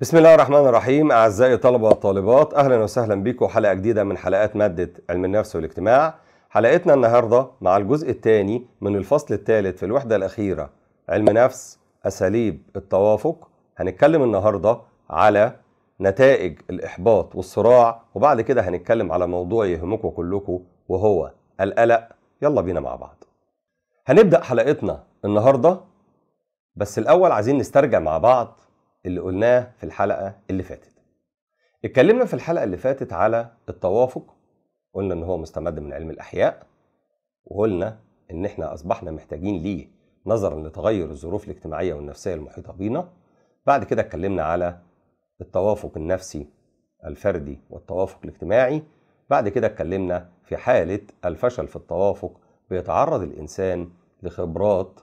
بسم الله الرحمن الرحيم أعزائي الطلبة والطالبات أهلا وسهلا بكم حلقة جديدة من حلقات مادة علم النفس والاجتماع حلقتنا النهاردة مع الجزء الثاني من الفصل الثالث في الوحدة الأخيرة علم نفس أساليب التوافق هنتكلم النهاردة على نتائج الإحباط والصراع وبعد كده هنتكلم على موضوع يهمكم كلكم وهو القلق يلا بينا مع بعض هنبدأ حلقتنا النهاردة بس الأول عايزين نسترجع مع بعض اللي قلناه في الحلقة اللي فاتت اتكلمنا في الحلقة اللي فاتت على التوافق قلنا ان هو مستمد من علم الاحياء وقلنا ان احنا اصبحنا محتاجين ليه نظرا لتغير الظروف الاجتماعية والنفسية المحيطة بينا بعد كده اتكلمنا على التوافق النفسي الفردي والتوافق الاجتماعي بعد كده اتكلمنا في حالة الفشل في التوافق بيتعرض الإنسان لخبرات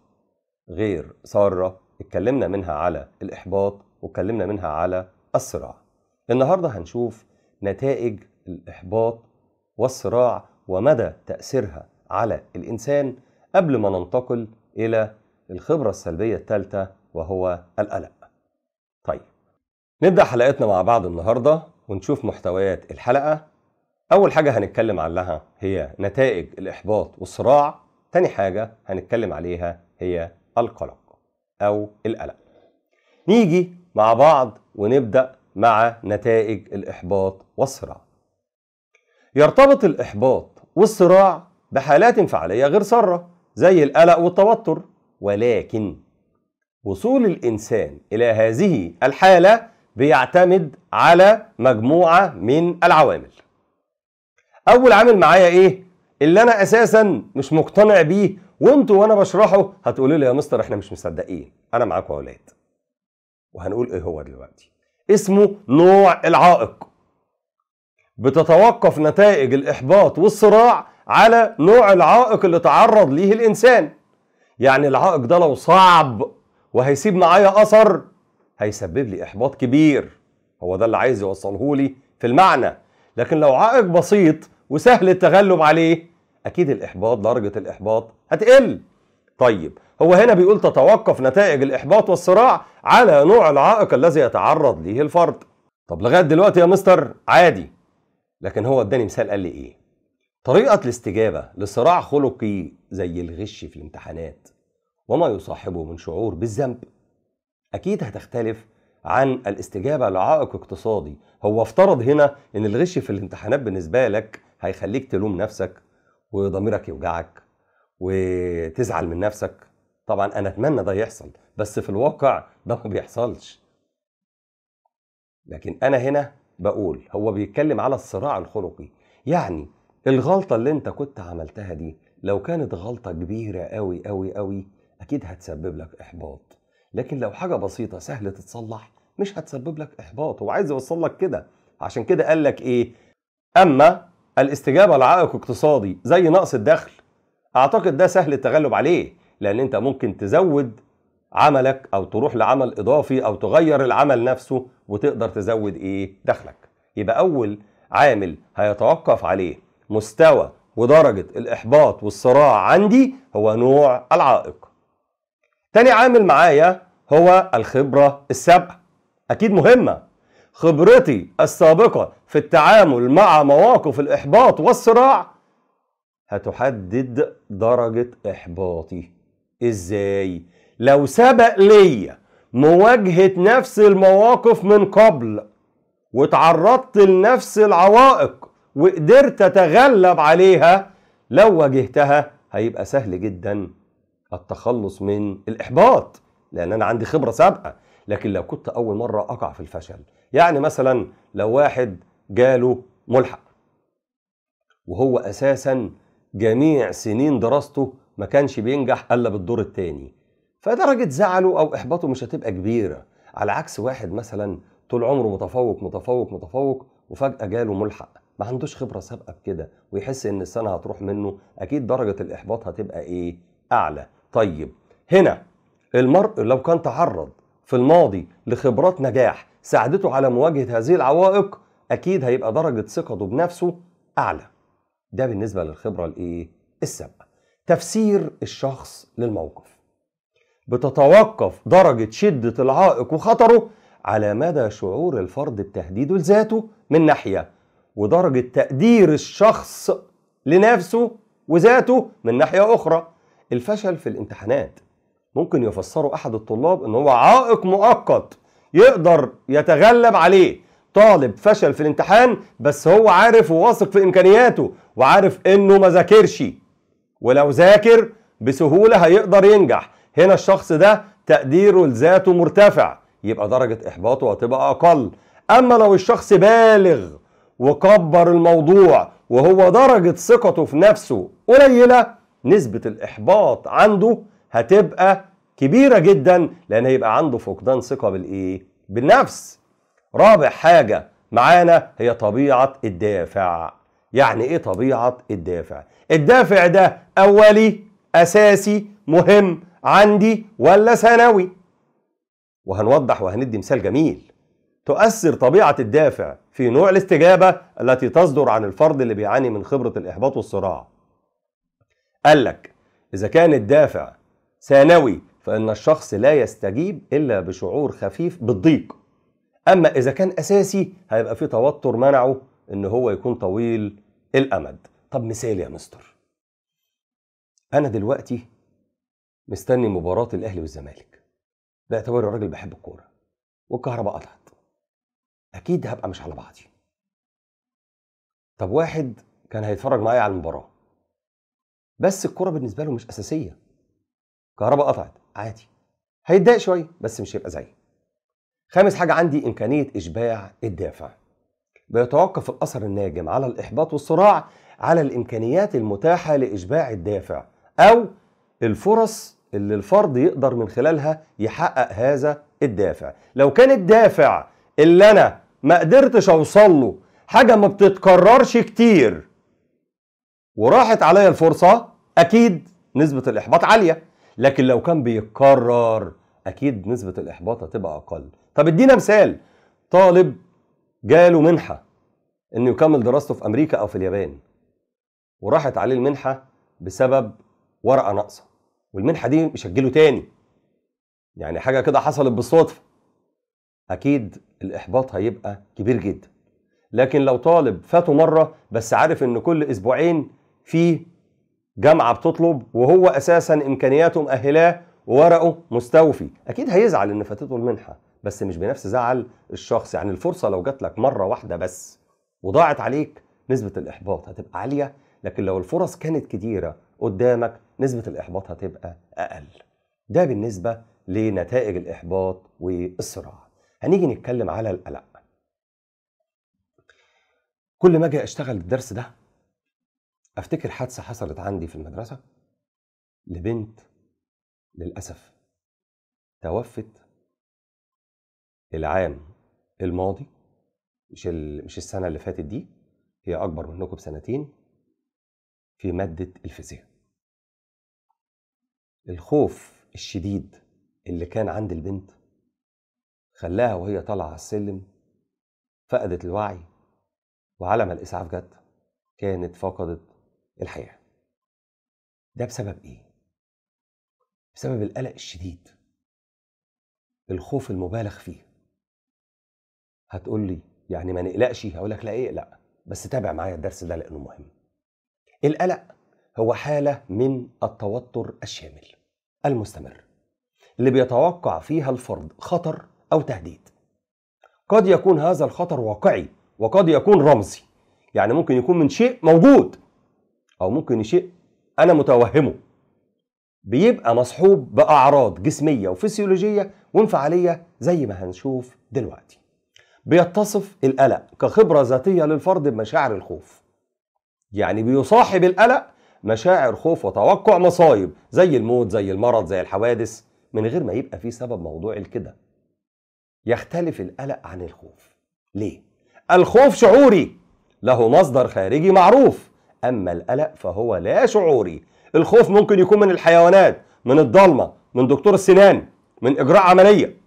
غير سارة اتكلمنا منها على الإحباط واتكلمنا منها على الصراع النهارده هنشوف نتائج الإحباط والصراع ومدى تأثيرها على الإنسان قبل ما ننتقل إلى الخبرة السلبية الثالثة وهو القلق. طيب نبدأ حلقتنا مع بعض النهاردة ونشوف محتويات الحلقة أول حاجة هنتكلم عنها هي نتائج الإحباط والصراع تاني حاجة هنتكلم عليها هي القلق أو القلق نيجي مع بعض ونبدأ مع نتائج الإحباط والصراع. يرتبط الإحباط والصراع بحالات انفعالية غير سارة زي القلق والتوتر ولكن وصول الإنسان إلى هذه الحالة بيعتمد على مجموعة من العوامل. أول عامل معايا إيه؟ اللي أنا أساسا مش مقتنع بيه وأنتوا وأنا بشرحه هتقولوا لي يا مستر إحنا مش مصدقين، أنا معاكم يا أولاد. وهنقول ايه هو دلوقتي اسمه نوع العائق بتتوقف نتائج الإحباط والصراع على نوع العائق اللي تعرض ليه الإنسان يعني العائق ده لو صعب وهيسيب معايا أثر هيسبب لي إحباط كبير هو ده اللي عايز يوصله لي في المعنى لكن لو عائق بسيط وسهل التغلب عليه أكيد الإحباط درجة الإحباط هتقل طيب هو هنا بيقول تتوقف نتائج الإحباط والصراع على نوع العائق الذي يتعرض ليه الفرد طب لغاية دلوقتي يا مستر عادي لكن هو اداني مثال قال لي إيه طريقة الاستجابة لصراع خلقي زي الغش في الامتحانات وما يصاحبه من شعور بالذنب أكيد هتختلف عن الاستجابة لعائق اقتصادي هو افترض هنا ان الغش في الامتحانات بالنسبة لك هيخليك تلوم نفسك وضميرك يوجعك وتزعل من نفسك طبعا انا اتمنى ده يحصل بس في الواقع ده ما بيحصلش لكن انا هنا بقول هو بيتكلم على الصراع الخلقي يعني الغلطه اللي انت كنت عملتها دي لو كانت غلطه كبيره قوي قوي قوي اكيد هتسبب لك احباط لكن لو حاجه بسيطه سهله تتصلح مش هتسبب لك احباط هو عايز يوصل لك كده عشان كده قال لك ايه اما الاستجابه لعائق اقتصادي زي نقص الدخل اعتقد ده سهل التغلب عليه لان انت ممكن تزود عملك او تروح لعمل اضافي او تغير العمل نفسه وتقدر تزود ايه دخلك يبقى اول عامل هيتوقف عليه مستوى ودرجة الإحباط والصراع عندي هو نوع العائق تاني عامل معايا هو الخبرة السابقة أكيد مهمة خبرتي السابقة في التعامل مع مواقف الإحباط والصراع هتحدد درجة إحباطي ازاي لو سبق ليا مواجهة نفس المواقف من قبل وتعرضت لنفس العوائق وقدرت اتغلب عليها لو واجهتها هيبقى سهل جدا التخلص من الاحباط لان انا عندي خبره سابقه لكن لو كنت اول مره اقع في الفشل يعني مثلا لو واحد جاله ملحق وهو اساسا جميع سنين دراسته ما كانش بينجح الا بالدور الثاني فدرجه زعله او احباطه مش هتبقى كبيره على عكس واحد مثلا طول عمره متفوق متفوق متفوق وفجاه جاله ملحق ما عندوش خبره سابقه بكده ويحس ان السنه هتروح منه اكيد درجه الاحباط هتبقى ايه اعلى طيب هنا المرء لو كان تعرض في الماضي لخبرات نجاح ساعدته على مواجهه هذه العوائق اكيد هيبقى درجه ثقته بنفسه اعلى ده بالنسبه للخبره الايه السابقه تفسير الشخص للموقف بتتوقف درجة شدة العائق وخطره على مدى شعور الفرد بتهديده لذاته من ناحية ودرجة تقدير الشخص لنفسه وذاته من ناحية أخرى الفشل في الامتحانات ممكن يفسره أحد الطلاب إن هو عائق مؤقت يقدر يتغلب عليه طالب فشل في الامتحان بس هو عارف وواثق في إمكانياته وعارف إنه ما ذاكرش ولو ذاكر بسهولة هيقدر ينجح هنا الشخص ده تقديره لذاته مرتفع يبقى درجة إحباطه هتبقى أقل أما لو الشخص بالغ وكبر الموضوع وهو درجة ثقته في نفسه قليلة نسبة الإحباط عنده هتبقى كبيرة جدا لأن هيبقى عنده فقدان ثقة بالإيه؟ بالنفس رابع حاجة معانا هي طبيعة الدافع يعني ايه طبيعه الدافع الدافع ده اولي اساسي مهم عندي ولا ثانوي وهنوضح وهندي مثال جميل تؤثر طبيعه الدافع في نوع الاستجابه التي تصدر عن الفرد اللي بيعاني من خبره الاحباط والصراع قال لك اذا كان الدافع ثانوي فان الشخص لا يستجيب الا بشعور خفيف بالضيق اما اذا كان اساسي هيبقى في توتر منعه ان هو يكون طويل الامد طب مثال يا مستر انا دلوقتي مستني مباراه الاهلي والزمالك باعتباري الراجل بحب الكوره والكهرباء قطعت اكيد هبقى مش على بعضي طب واحد كان هيتفرج معايا على المباراه بس الكوره بالنسبه له مش اساسيه كهرباء قطعت عادي هيتضايق شويه بس مش هيبقى زيي خامس حاجه عندي امكانيه اشباع الدافع بيتوقف الأثر الناجم على الإحباط والصراع على الإمكانيات المتاحة لإشباع الدافع أو الفرص اللي الفرد يقدر من خلالها يحقق هذا الدافع لو كان الدافع اللي أنا ما قدرتش أوصل له حاجة ما بتتكررش كتير وراحت عليا الفرصة أكيد نسبة الإحباط عالية لكن لو كان بيتكرر أكيد نسبة الإحباط هتبقى أقل طب ادينا مثال طالب جاله منحة انه يكمل دراسته في امريكا او في اليابان وراحت عليه المنحة بسبب ورقة ناقصة والمنحة دي مش هتجيله تاني يعني حاجة كده حصلت بالصدفة اكيد الاحباط هيبقى كبير جدا لكن لو طالب فاته مرة بس عارف ان كل اسبوعين في جامعة بتطلب وهو اساسا امكانياته مأهلاه وورقه مستوفي اكيد هيزعل ان فاتته المنحة بس مش بنفس زعل الشخص يعني الفرصه لو جات لك مره واحده بس وضاعت عليك نسبه الاحباط هتبقى عاليه لكن لو الفرص كانت كتيره قدامك نسبه الاحباط هتبقى اقل ده بالنسبه لنتائج الاحباط والصراع هنيجي نتكلم على القلق كل ما اجي اشتغل الدرس ده افتكر حادثه حصلت عندي في المدرسه لبنت للاسف توفت العام الماضي مش مش السنه اللي فاتت دي هي اكبر منكم بسنتين في ماده الفيزياء الخوف الشديد اللي كان عند البنت خلاها وهي طالعه على السلم فقدت الوعي وعلى ما الاسعاف جت كانت فقدت الحياه ده بسبب ايه بسبب القلق الشديد الخوف المبالغ فيه هتقول لي يعني ما نقلقش هقول لك لا اقلق إيه بس تابع معايا الدرس ده لانه مهم القلق هو حاله من التوتر الشامل المستمر اللي بيتوقع فيها الفرد خطر او تهديد قد يكون هذا الخطر واقعي وقد يكون رمزي يعني ممكن يكون من شيء موجود او ممكن شيء انا متوهمه بيبقى مصحوب باعراض جسميه وفسيولوجيه وانفعاليه زي ما هنشوف دلوقتي بيتصف القلق كخبرة ذاتية للفرد بمشاعر الخوف يعني بيصاحب القلق مشاعر خوف وتوقع مصايب زي الموت زي المرض زي الحوادث من غير ما يبقى في سبب موضوعي لكده يختلف القلق عن الخوف ليه الخوف شعوري له مصدر خارجي معروف اما القلق فهو لا شعوري الخوف ممكن يكون من الحيوانات من الضلمه من دكتور السنان من اجراء عمليه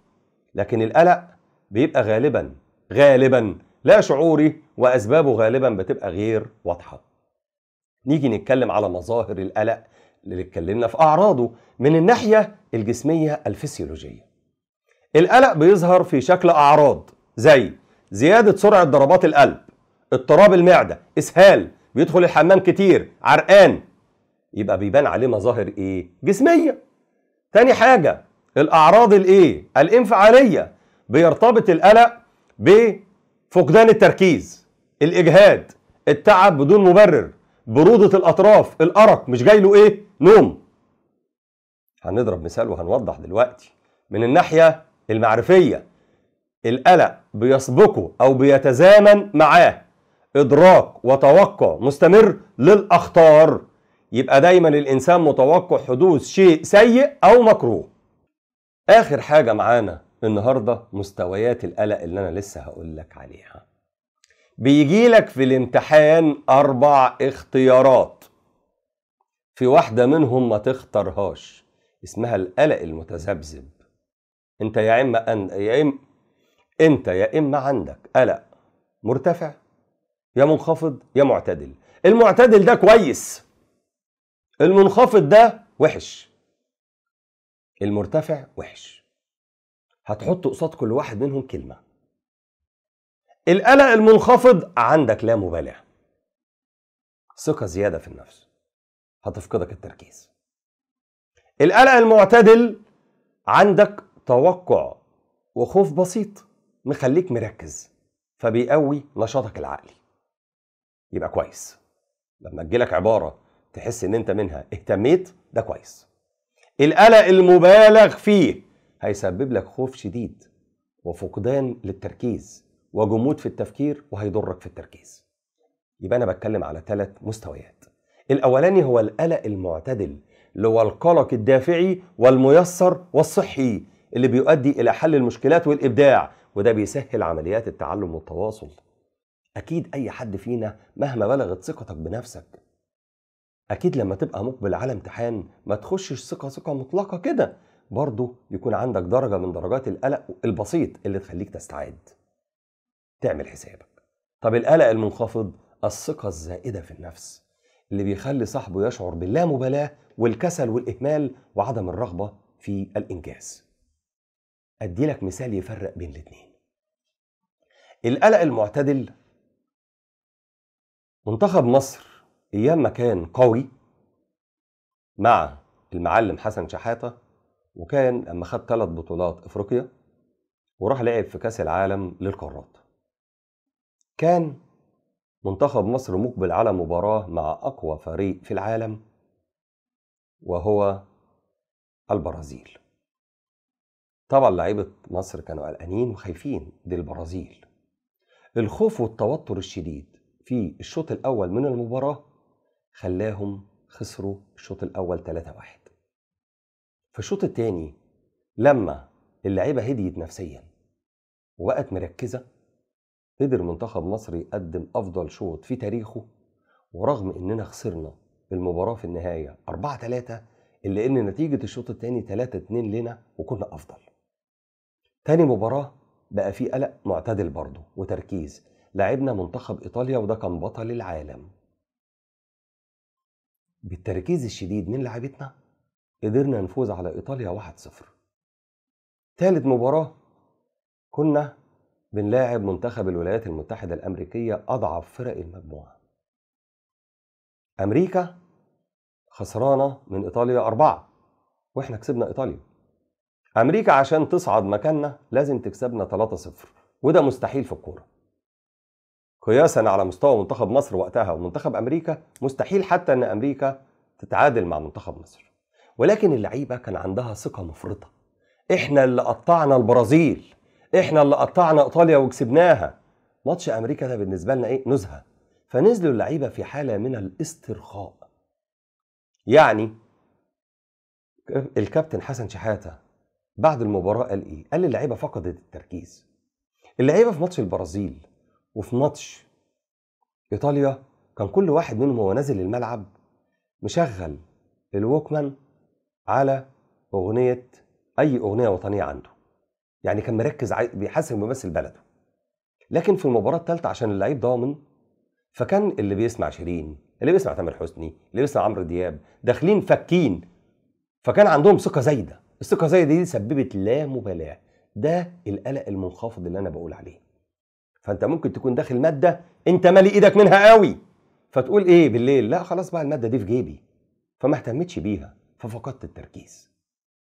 لكن القلق بيبقى غالبا غالبا لا شعوري واسبابه غالبا بتبقى غير واضحه نيجي نتكلم على مظاهر القلق اللي اتكلمنا في اعراضه من الناحيه الجسميه الفسيولوجيه القلق بيظهر في شكل اعراض زي زياده سرعه ضربات القلب اضطراب المعده اسهال بيدخل الحمام كتير عرقان يبقى بيبان عليه مظاهر ايه جسميه تاني حاجه الاعراض الايه الانفعاليه بيرتبط القلق بفقدان التركيز الاجهاد التعب بدون مبرر برودة الاطراف الارق مش جاي له ايه نوم هنضرب مثال وهنوضح دلوقتي من الناحية المعرفية القلق بيسبقه او بيتزامن معاه ادراك وتوقع مستمر للاخطار يبقى دايما الانسان متوقع حدوث شيء سيء او مكروه اخر حاجه معانا النهارده مستويات القلق اللي انا لسه هقول لك عليها بيجي لك في الامتحان اربع اختيارات في واحده منهم ما تختارهاش اسمها القلق المتذبذب انت يا اما أن... يا اما انت يا اما عندك قلق مرتفع يا منخفض يا معتدل المعتدل ده كويس المنخفض ده وحش المرتفع وحش هتحط قصاد كل واحد منهم كلمة القلق المنخفض عندك لا مبالاه ثقة زيادة في النفس هتفقدك التركيز القلق المعتدل عندك توقع وخوف بسيط مخليك مركز فبيقوي نشاطك العقلي يبقى كويس لما تجيلك عبارة تحس ان انت منها اهتميت ده كويس القلق المبالغ فيه هيسبب لك خوف شديد وفقدان للتركيز وجمود في التفكير وهيضرك في التركيز يبقى انا بتكلم على ثلاث مستويات الاولاني هو القلق المعتدل اللي هو القلق الدافعي والميسر والصحي اللي بيؤدي الى حل المشكلات والابداع وده بيسهل عمليات التعلم والتواصل اكيد اي حد فينا مهما بلغت ثقتك بنفسك اكيد لما تبقى مقبل على امتحان ما تخشش ثقه ثقه مطلقه كده برضه يكون عندك درجة من درجات القلق البسيط اللي تخليك تستعد تعمل حسابك طب القلق المنخفض الثقة الزائدة في النفس اللي بيخلي صاحبه يشعر باللامبالاة والكسل والإهمال وعدم الرغبة في الإنجاز أدي لك مثال يفرق بين الاتنين القلق المعتدل منتخب مصر أيام ما كان قوي مع المعلم حسن شحاتة وكان لما خد ثلاث بطولات افريقيا وراح لعب في كاس العالم للقارات كان منتخب مصر مقبل على مباراه مع اقوى فريق في العالم وهو البرازيل طبعا لعيبه مصر كانوا قلقانين وخايفين دي البرازيل الخوف والتوتر الشديد في الشوط الاول من المباراه خلاهم خسروا الشوط الاول 3-1 في الشوط الثاني لما اللعيبه هديت نفسيا وبقت مركزه قدر منتخب مصر يقدم افضل شوط في تاريخه ورغم اننا خسرنا المباراه في النهايه 4 3 الا ان نتيجه الشوط الثاني 3 2 لنا وكنا افضل. تاني مباراه بقى في قلق معتدل برضه وتركيز لعبنا منتخب ايطاليا وده كان بطل العالم. بالتركيز الشديد من لعيبتنا قدرنا نفوز على إيطاليا 1-0 تالت مباراة كنا بنلاعب منتخب الولايات المتحدة الأمريكية أضعف فرق المجموعة أمريكا خسرانة من إيطاليا أربعة وإحنا كسبنا إيطاليا أمريكا عشان تصعد مكاننا لازم تكسبنا 3-0 وده مستحيل في الكورة قياسا على مستوى منتخب مصر وقتها ومنتخب أمريكا مستحيل حتى أن أمريكا تتعادل مع منتخب مصر ولكن اللعيبه كان عندها ثقه مفرطه احنا اللي قطعنا البرازيل احنا اللي قطعنا ايطاليا وكسبناها ماتش امريكا ده بالنسبه لنا ايه نزهه فنزلوا اللعيبه في حاله من الاسترخاء يعني الكابتن حسن شحاته بعد المباراه قال ايه قال اللعيبه فقدت التركيز اللعيبه في ماتش البرازيل وفي ماتش ايطاليا كان كل واحد منهم وهو نازل الملعب مشغل الوكمان على اغنيه اي اغنيه وطنيه عنده يعني كان مركز بيحسن انه بيمثل بلده لكن في المباراه الثالثه عشان اللعيب ضامن فكان اللي بيسمع شيرين اللي بيسمع تامر حسني اللي بيسمع عمرو دياب داخلين فكين فكان عندهم ثقه زايده الثقه زايده دي سببت لا مبالاه ده القلق المنخفض اللي انا بقول عليه فانت ممكن تكون داخل ماده انت مالي ايدك منها قوي فتقول ايه بالليل لا خلاص بقى الماده دي في جيبي فما اهتمتش بيها ففقدت التركيز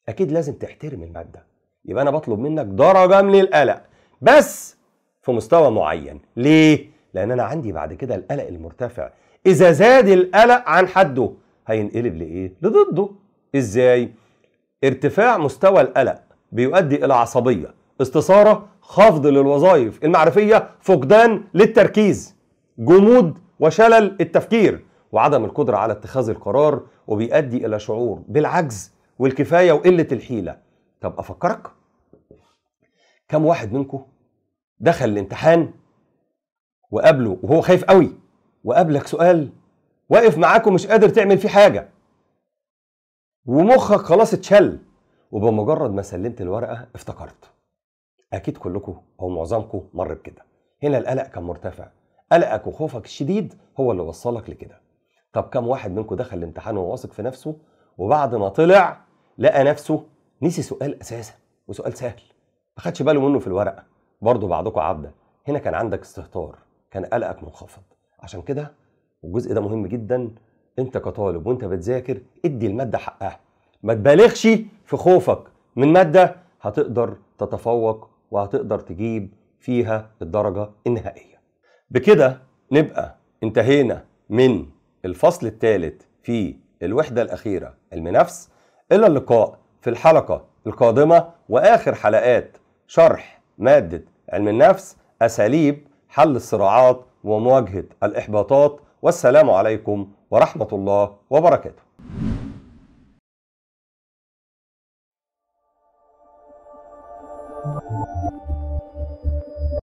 اكيد لازم تحترم الماده يبقى انا بطلب منك درجه من القلق بس في مستوى معين ليه لان انا عندي بعد كده القلق المرتفع اذا زاد القلق عن حده هينقلب لايه لضده ازاي ارتفاع مستوى القلق بيؤدي الى عصبيه استثاره خفض للوظائف المعرفيه فقدان للتركيز جمود وشلل التفكير وعدم القدرة على اتخاذ القرار وبيؤدي إلى شعور بالعجز والكفاية وقلة الحيلة طب أفكرك كم واحد منكم دخل الامتحان وقابله وهو خايف قوي وقابلك سؤال واقف معاك ومش قادر تعمل فيه حاجة ومخك خلاص اتشل وبمجرد ما سلمت الورقة افتكرت أكيد كلكم أو معظمكم مر بكده هنا القلق كان مرتفع قلقك وخوفك الشديد هو اللي وصلك لكده طب كم واحد منكم دخل الامتحان وهو واثق في نفسه وبعد ما طلع لقى نفسه نسي سؤال اساسا وسؤال سهل ما خدش باله منه في الورقه برضه بعضكم عبده هنا كان عندك استهتار كان قلقك منخفض عشان كده الجزء ده مهم جدا انت كطالب وانت بتذاكر ادي الماده حقها ما تبالغش في خوفك من ماده هتقدر تتفوق وهتقدر تجيب فيها الدرجه النهائيه بكده نبقى انتهينا من الفصل الثالث في الوحدة الأخيرة المنافس إلى اللقاء في الحلقة القادمة وآخر حلقات شرح مادة علم النفس أساليب حل الصراعات ومواجهة الإحباطات والسلام عليكم ورحمة الله وبركاته